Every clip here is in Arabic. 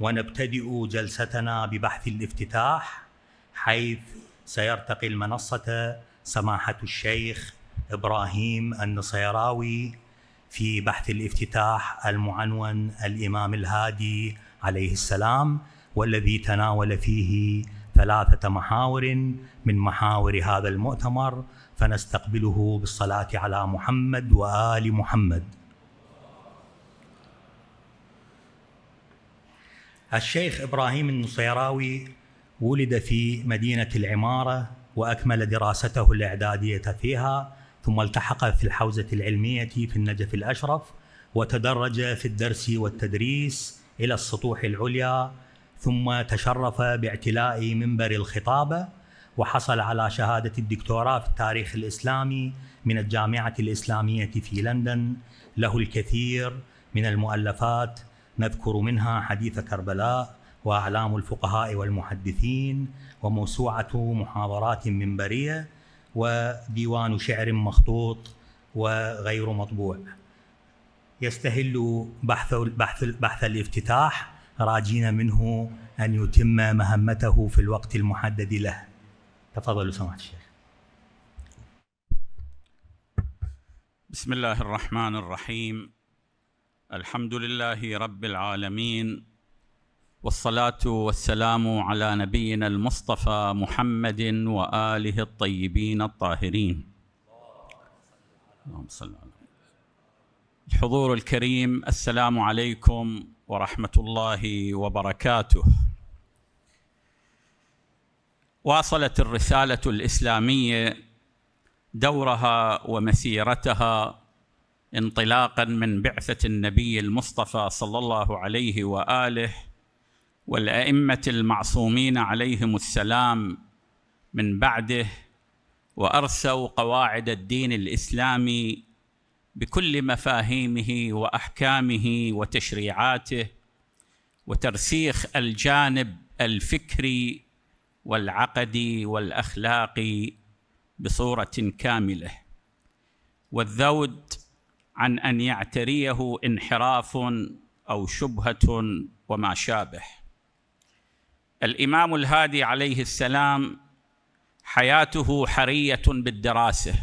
ونبتدئ جلستنا ببحث الافتتاح حيث سيرتقي المنصة سماحة الشيخ إبراهيم النصيراوي في بحث الافتتاح المعنون الإمام الهادي عليه السلام والذي تناول فيه ثلاثة محاور من محاور هذا المؤتمر فنستقبله بالصلاة على محمد وآل محمد الشيخ ابراهيم النصيراوي ولد في مدينه العماره واكمل دراسته الاعداديه فيها ثم التحق في الحوزه العلميه في النجف الاشرف وتدرج في الدرس والتدريس الى السطوح العليا ثم تشرف باعتلاء منبر الخطابه وحصل على شهاده الدكتوراه في التاريخ الاسلامي من الجامعه الاسلاميه في لندن له الكثير من المؤلفات نذكر منها حديث كربلاء واعلام الفقهاء والمحدثين وموسوعه محاضرات منبريه وديوان شعر مخطوط وغير مطبوع يستهل بحث بحث بحث الافتتاح راجين منه ان يتم مهمته في الوقت المحدد له تفضلوا سماحه الشيخ بسم الله الرحمن الرحيم الحمد لله رب العالمين والصلاه والسلام على نبينا المصطفى محمد واله الطيبين الطاهرين اللهم صل على الحضور الكريم السلام عليكم ورحمه الله وبركاته واصلت الرساله الاسلاميه دورها ومسيرتها انطلاقا من بعثه النبي المصطفى صلى الله عليه واله والائمه المعصومين عليهم السلام من بعده وارسوا قواعد الدين الاسلامي بكل مفاهيمه واحكامه وتشريعاته وترسيخ الجانب الفكري والعقدي والاخلاقي بصوره كامله والذود عن ان يعتريه انحراف او شبهه وما شابه الامام الهادي عليه السلام حياته حريه بالدراسه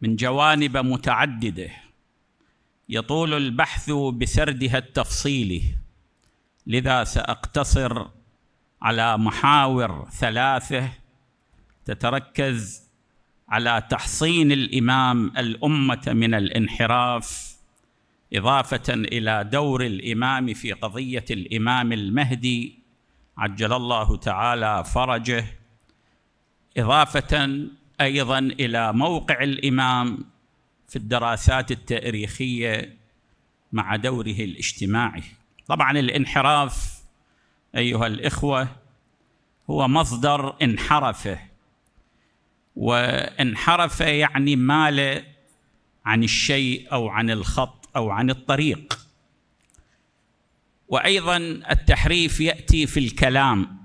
من جوانب متعدده يطول البحث بسردها التفصيلي لذا ساقتصر على محاور ثلاثه تتركز على تحصين الامام الامه من الانحراف اضافه الى دور الامام في قضيه الامام المهدي عجل الله تعالى فرجه اضافه ايضا الى موقع الامام في الدراسات التاريخيه مع دوره الاجتماعي طبعا الانحراف ايها الاخوه هو مصدر انحرفه وانحرف يعني مال عن الشيء او عن الخط او عن الطريق وايضا التحريف ياتي في الكلام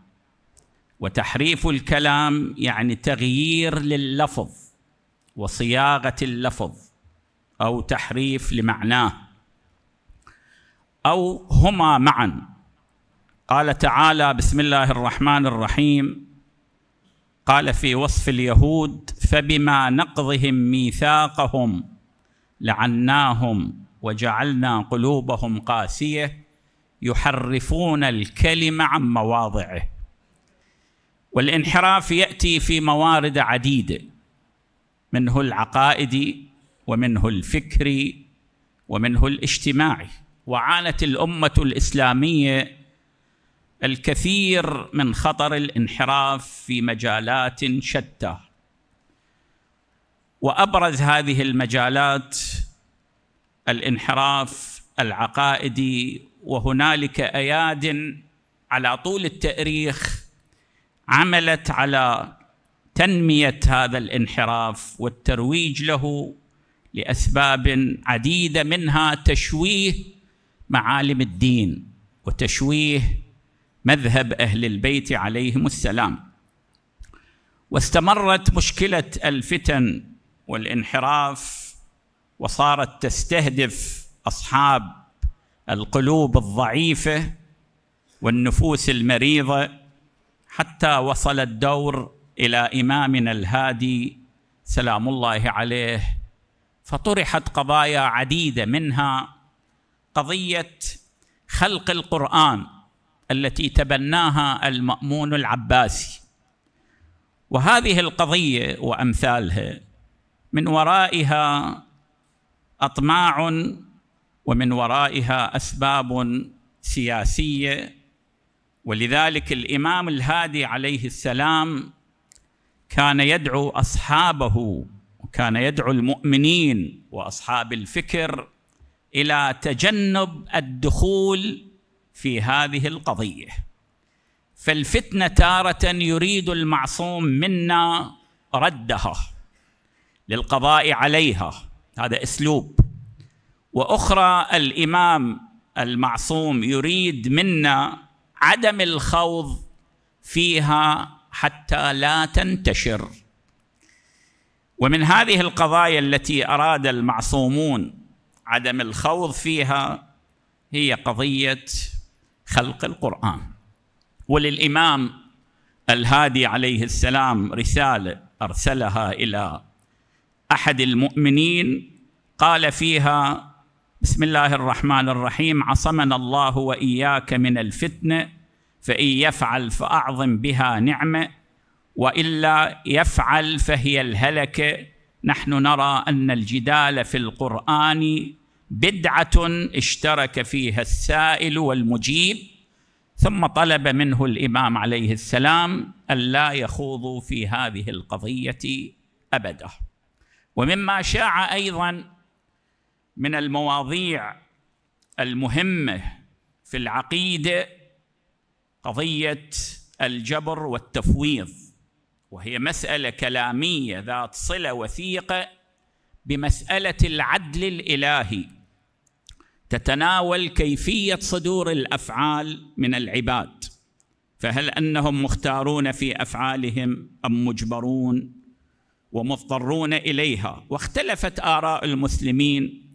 وتحريف الكلام يعني تغيير لللفظ وصياغه اللفظ او تحريف لمعناه او هما معا قال تعالى بسم الله الرحمن الرحيم قال في وصف اليهود فبما نقضهم ميثاقهم لعناهم وجعلنا قلوبهم قاسيه يحرفون الكلم عن مواضعه والانحراف ياتي في موارد عديده منه العقائدي ومنه الفكري ومنه الاجتماعي وعانت الامه الاسلاميه الكثير من خطر الانحراف في مجالات شتى وابرز هذه المجالات الانحراف العقائدي وهنالك اياد على طول التاريخ عملت على تنميه هذا الانحراف والترويج له لاسباب عديده منها تشويه معالم الدين وتشويه مذهب اهل البيت عليهم السلام واستمرت مشكله الفتن والانحراف وصارت تستهدف اصحاب القلوب الضعيفه والنفوس المريضه حتى وصل الدور الى امامنا الهادي سلام الله عليه فطرحت قضايا عديده منها قضيه خلق القران التي تبناها المامون العباسي وهذه القضيه وامثالها من ورائها اطماع ومن ورائها اسباب سياسيه ولذلك الامام الهادي عليه السلام كان يدعو اصحابه وكان يدعو المؤمنين واصحاب الفكر الى تجنب الدخول في هذه القضيه فالفتنه تاره يريد المعصوم منا ردها للقضاء عليها هذا اسلوب واخرى الامام المعصوم يريد منا عدم الخوض فيها حتى لا تنتشر ومن هذه القضايا التي اراد المعصومون عدم الخوض فيها هي قضيه خلق القرآن وللإمام الهادي عليه السلام رسالة أرسلها إلى أحد المؤمنين قال فيها بسم الله الرحمن الرحيم عصمنا الله وإياك من الفتنة فإن يفعل فأعظم بها نعمة وإلا يفعل فهي الهلكة نحن نرى أن الجدال في القرآن بدعه اشترك فيها السائل والمجيب ثم طلب منه الامام عليه السلام الا يخوضوا في هذه القضيه ابدا ومما شاع ايضا من المواضيع المهمه في العقيده قضيه الجبر والتفويض وهي مساله كلاميه ذات صله وثيقه بمساله العدل الالهي تتناول كيفيه صدور الافعال من العباد فهل انهم مختارون في افعالهم ام مجبرون ومضطرون اليها واختلفت اراء المسلمين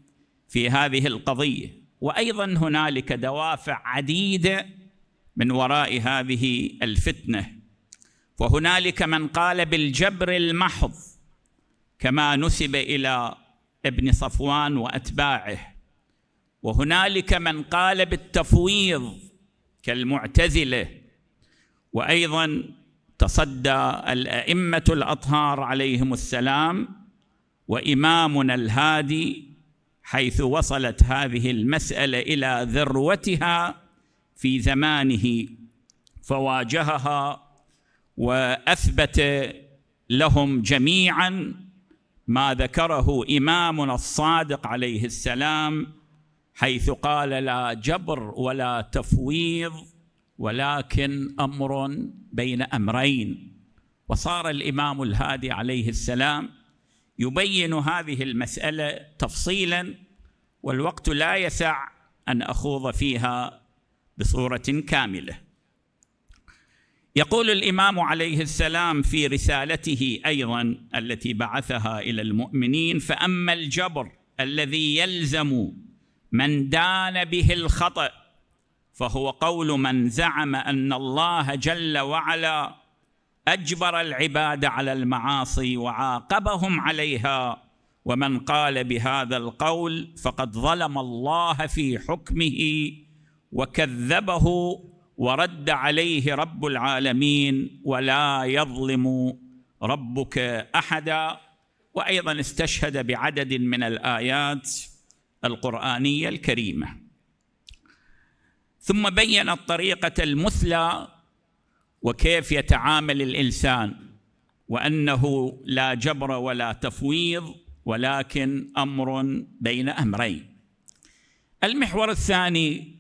في هذه القضيه وايضا هنالك دوافع عديده من وراء هذه الفتنه وهنالك من قال بالجبر المحض كما نسب الى ابن صفوان واتباعه وهنالك من قال بالتفويض كالمعتزله وايضا تصدى الائمه الاطهار عليهم السلام وامامنا الهادي حيث وصلت هذه المساله الى ذروتها في زمانه فواجهها واثبت لهم جميعا ما ذكره امامنا الصادق عليه السلام حيث قال لا جبر ولا تفويض ولكن امر بين امرين وصار الامام الهادي عليه السلام يبين هذه المساله تفصيلا والوقت لا يسع ان اخوض فيها بصوره كامله يقول الامام عليه السلام في رسالته ايضا التي بعثها الى المؤمنين فاما الجبر الذي يلزم من دان به الخطأ فهو قول من زعم أن الله جل وعلا أجبر العباد على المعاصي وعاقبهم عليها ومن قال بهذا القول فقد ظلم الله في حكمه وكذبه ورد عليه رب العالمين ولا يظلم ربك احدا وايضا استشهد بعدد من الايات القرآنية الكريمة ثم بين الطريقة المثلى وكيف يتعامل الإنسان وأنه لا جبر ولا تفويض ولكن أمر بين أمرين المحور الثاني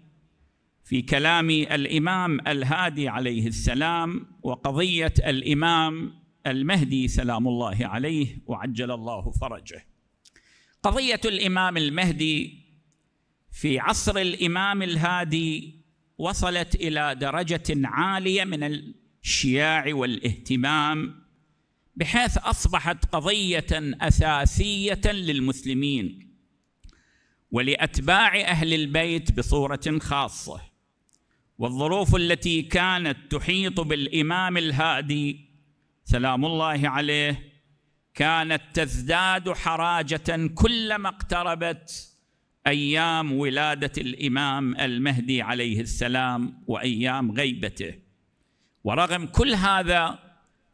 في كلام الإمام الهادي عليه السلام وقضية الإمام المهدي سلام الله عليه وعجل الله فرجه قضيه الامام المهدي في عصر الامام الهادي وصلت الى درجه عاليه من الشياع والاهتمام بحيث اصبحت قضيه اساسيه للمسلمين ولاتباع اهل البيت بصوره خاصه والظروف التي كانت تحيط بالامام الهادي سلام الله عليه كانت تزداد حراجه كلما اقتربت ايام ولاده الامام المهدي عليه السلام وايام غيبته ورغم كل هذا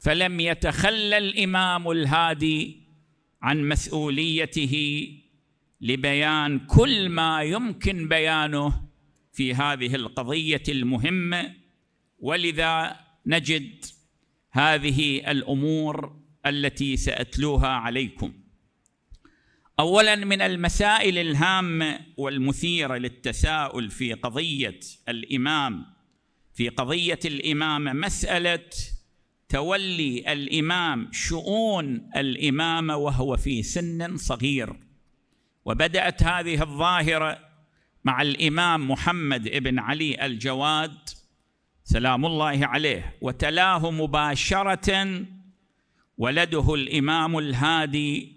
فلم يتخلى الامام الهادي عن مسؤوليته لبيان كل ما يمكن بيانه في هذه القضيه المهمه ولذا نجد هذه الامور التي ساتلوها عليكم اولا من المسائل الهامه والمثيره للتساؤل في قضيه الامام في قضيه الامامه مساله تولي الامام شؤون الامامه وهو في سن صغير وبدات هذه الظاهره مع الامام محمد بن علي الجواد سلام الله عليه وتلاه مباشره ولده الامام الهادي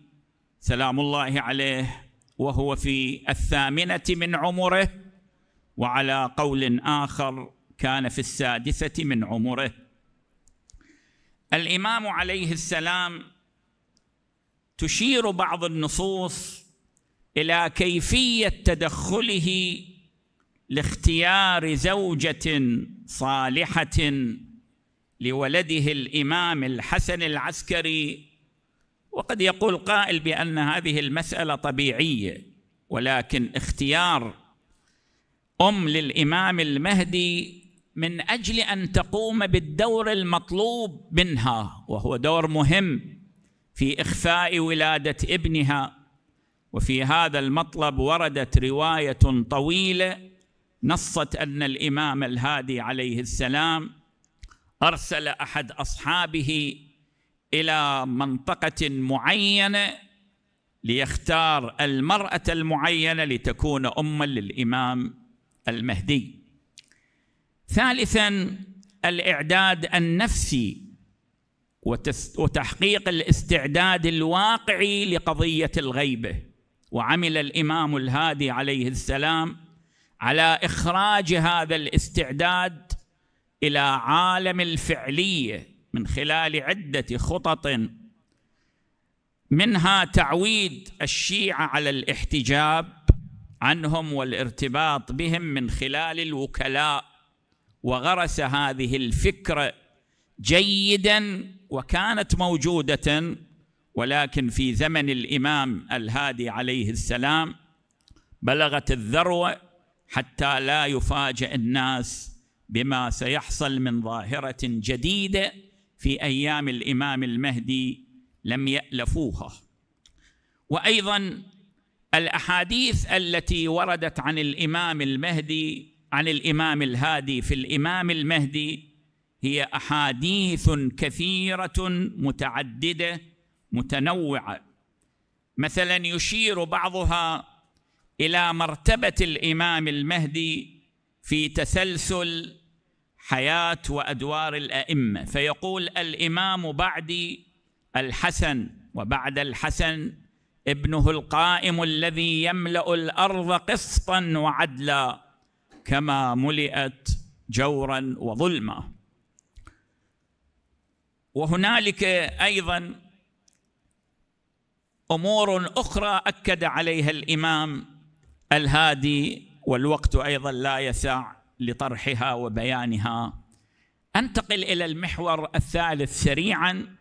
سلام الله عليه وهو في الثامنه من عمره وعلى قول اخر كان في السادسه من عمره الامام عليه السلام تشير بعض النصوص الى كيفيه تدخله لاختيار زوجه صالحه لولده الامام الحسن العسكري وقد يقول قائل بان هذه المساله طبيعيه ولكن اختيار ام للامام المهدي من اجل ان تقوم بالدور المطلوب منها وهو دور مهم في اخفاء ولاده ابنها وفي هذا المطلب وردت روايه طويله نصت ان الامام الهادي عليه السلام ارسل احد اصحابه الى منطقه معينه ليختار المراه المعينه لتكون اما للامام المهدي ثالثا الاعداد النفسي وتحقيق الاستعداد الواقعي لقضيه الغيبه وعمل الامام الهادي عليه السلام على اخراج هذا الاستعداد الى عالم الفعليه من خلال عده خطط منها تعويد الشيعه على الاحتجاب عنهم والارتباط بهم من خلال الوكلاء وغرس هذه الفكره جيدا وكانت موجوده ولكن في زمن الامام الهادي عليه السلام بلغت الذروه حتى لا يفاجئ الناس بما سيحصل من ظاهره جديده في ايام الامام المهدي لم يالفوها وايضا الاحاديث التي وردت عن الامام المهدي عن الامام الهادي في الامام المهدي هي احاديث كثيره متعدده متنوعه مثلا يشير بعضها الى مرتبه الامام المهدي في تسلسل حياه وادوار الائمه فيقول الامام بعدي الحسن وبعد الحسن ابنه القائم الذي يملا الارض قسطا وعدلا كما ملئت جورا وظلما وهنالك ايضا امور اخرى اكد عليها الامام الهادي والوقت ايضا لا يسع لطرحها وبيانها انتقل الى المحور الثالث سريعا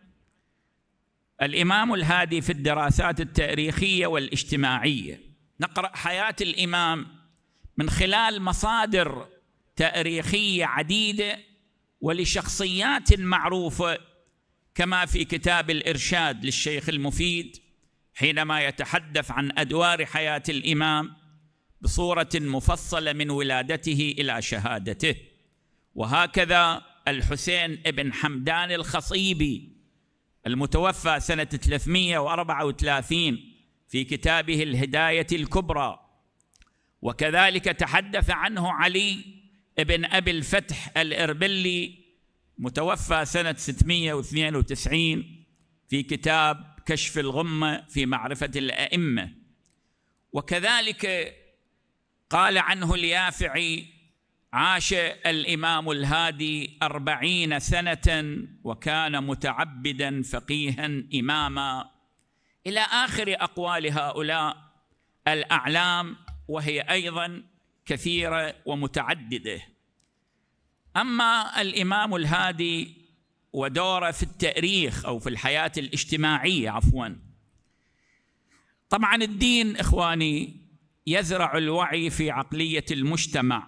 الامام الهادي في الدراسات التاريخيه والاجتماعيه نقرا حياه الامام من خلال مصادر تاريخيه عديده ولشخصيات معروفه كما في كتاب الارشاد للشيخ المفيد حينما يتحدث عن ادوار حياه الامام بصوره مفصله من ولادته الى شهادته وهكذا الحسين بن حمدان الخصيبي المتوفى سنه 334 في كتابه الهدايه الكبرى وكذلك تحدث عنه علي بن ابي الفتح الاربلي متوفى سنه 692 في كتاب كشف الغمه في معرفه الائمه وكذلك قال عنه اليافعي عاش الامام الهادي اربعين سنه وكان متعبدا فقيها اماما الى اخر اقوال هؤلاء الاعلام وهي ايضا كثيره ومتعدده اما الامام الهادي ودوره في التاريخ او في الحياه الاجتماعيه عفوا طبعا الدين اخواني يزرع الوعي في عقليه المجتمع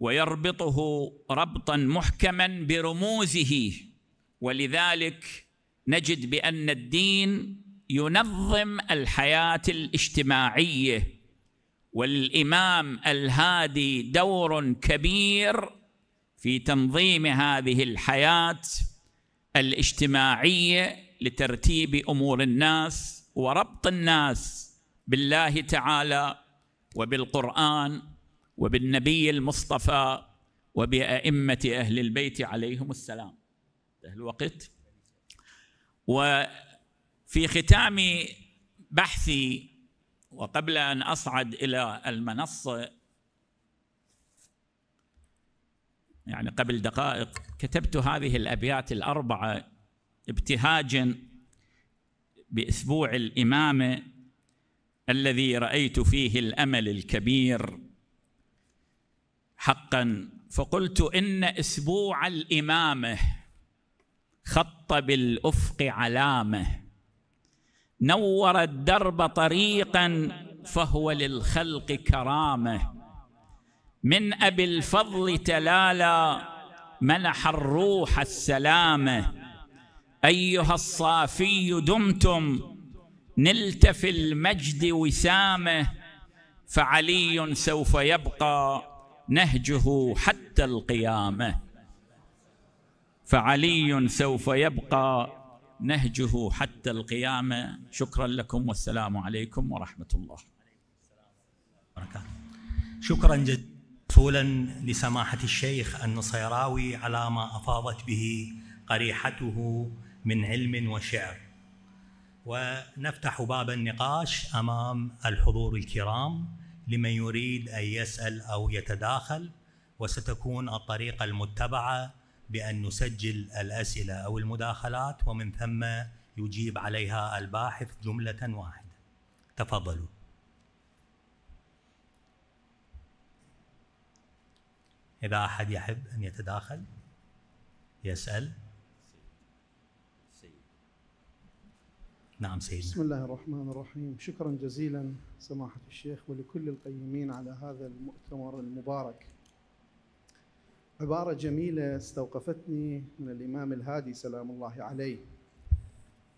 ويربطه ربطا محكما برموزه ولذلك نجد بان الدين ينظم الحياه الاجتماعيه والامام الهادي دور كبير في تنظيم هذه الحياه الاجتماعيه لترتيب امور الناس وربط الناس بالله تعالى وبالقران وبالنبي المصطفى وبائمه اهل البيت عليهم السلام الوقت وفي ختام بحثي وقبل ان اصعد الى المنصه يعني قبل دقائق كتبت هذه الابيات الاربعه ابتهاجا باسبوع الامامه الذي رايت فيه الامل الكبير حقا فقلت ان اسبوع الامامه خط بالافق علامه نور الدرب طريقا فهو للخلق كرامه من ابي الفضل تلالا منح الروح السلامه ايها الصافي دمتم نلت في المجد وسامه فعلي سوف يبقى نهجه حتى القيامه فعلي سوف يبقى نهجه حتى القيامه شكرا لكم والسلام عليكم ورحمه الله وبركاته شكرا جزيلا موصولا لسماحة الشيخ النصيراوي على ما أفاضت به قريحته من علم وشعر ونفتح باب النقاش امام الحضور الكرام لمن يريد ان يسال او يتداخل وستكون الطريقه المتبعه بان نسجل الاسئله او المداخلات ومن ثم يجيب عليها الباحث جمله واحده تفضلوا اذا احد يحب ان يتداخل يسال نعم سيدنا بسم الله الرحمن الرحيم شكرا جزيلا سماحة الشيخ ولكل القيمين على هذا المؤتمر المبارك عبارة جميلة استوقفتني من الإمام الهادي سلام الله عليه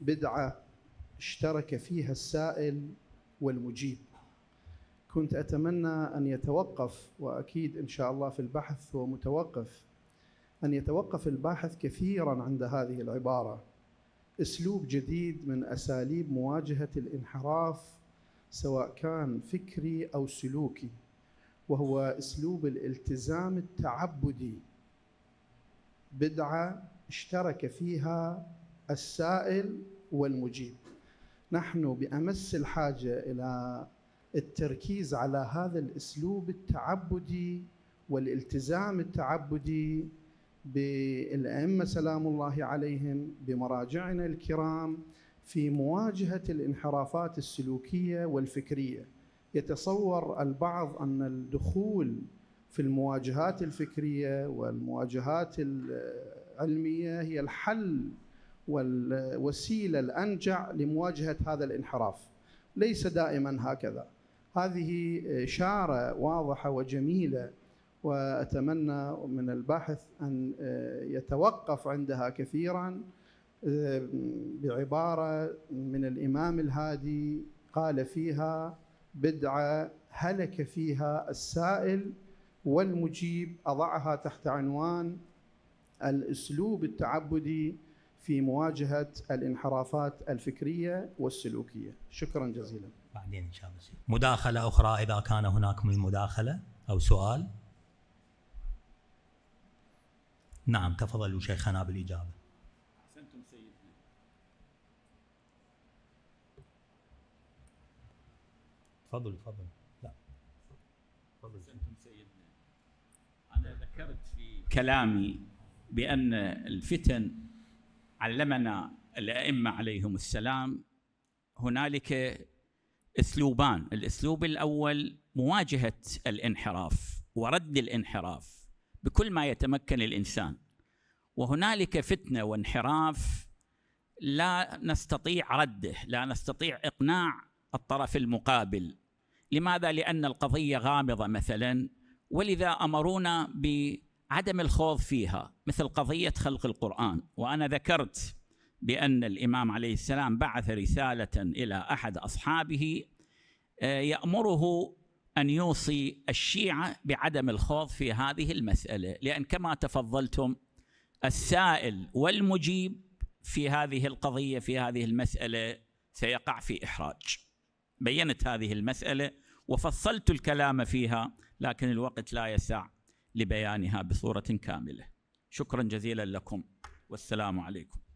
بدعة اشترك فيها السائل والمجيب كنت أتمنى أن يتوقف وأكيد إن شاء الله في البحث هو متوقف أن يتوقف الباحث كثيرا عند هذه العبارة اسلوب جديد من اساليب مواجهه الانحراف سواء كان فكري او سلوكي وهو اسلوب الالتزام التعبدي بدعه اشترك فيها السائل والمجيب نحن بامس الحاجه الى التركيز على هذا الاسلوب التعبدي والالتزام التعبدي بالائمه سلام الله عليهم بمراجعنا الكرام في مواجهه الانحرافات السلوكيه والفكريه. يتصور البعض ان الدخول في المواجهات الفكريه والمواجهات العلميه هي الحل والوسيله الانجع لمواجهه هذا الانحراف. ليس دائما هكذا. هذه اشاره واضحه وجميله واتمنى من الباحث ان آه، يتوقف عندها كثيرا آه، بعباره من الامام الهادي قال فيها بدعه هلك فيها السائل والمجيب اضعها تحت عنوان الاسلوب التعبدي في مواجهه الانحرافات الفكريه والسلوكيه شكرا جزيلا بعدين ان شاء الله مداخله اخرى اذا كان هناك من مداخله او سؤال نعم تفضلوا شيخنا بالإجابة أحسنتم سيدنا تفضل تفضل لا تفضل أحسنتم سيدنا أنا ذكرت في كلامي بأن الفتن علمنا الأئمة عليهم السلام هنالك اسلوبان الاسلوب الاول مواجهه الانحراف ورد الانحراف بكل ما يتمكن الانسان وهنالك فتنه وانحراف لا نستطيع رده لا نستطيع اقناع الطرف المقابل لماذا لان القضيه غامضه مثلا ولذا امرونا بعدم الخوض فيها مثل قضيه خلق القران وانا ذكرت بان الامام عليه السلام بعث رساله الى احد اصحابه آه، يامره ان يوصي الشيعه بعدم الخوض في هذه المساله لان كما تفضلتم السائل والمجيب في هذه القضيه في هذه المساله سيقع في احراج بينت هذه المساله وفصلت الكلام فيها لكن الوقت لا يسع لبيانها بصوره كامله شكرا جزيلا لكم والسلام عليكم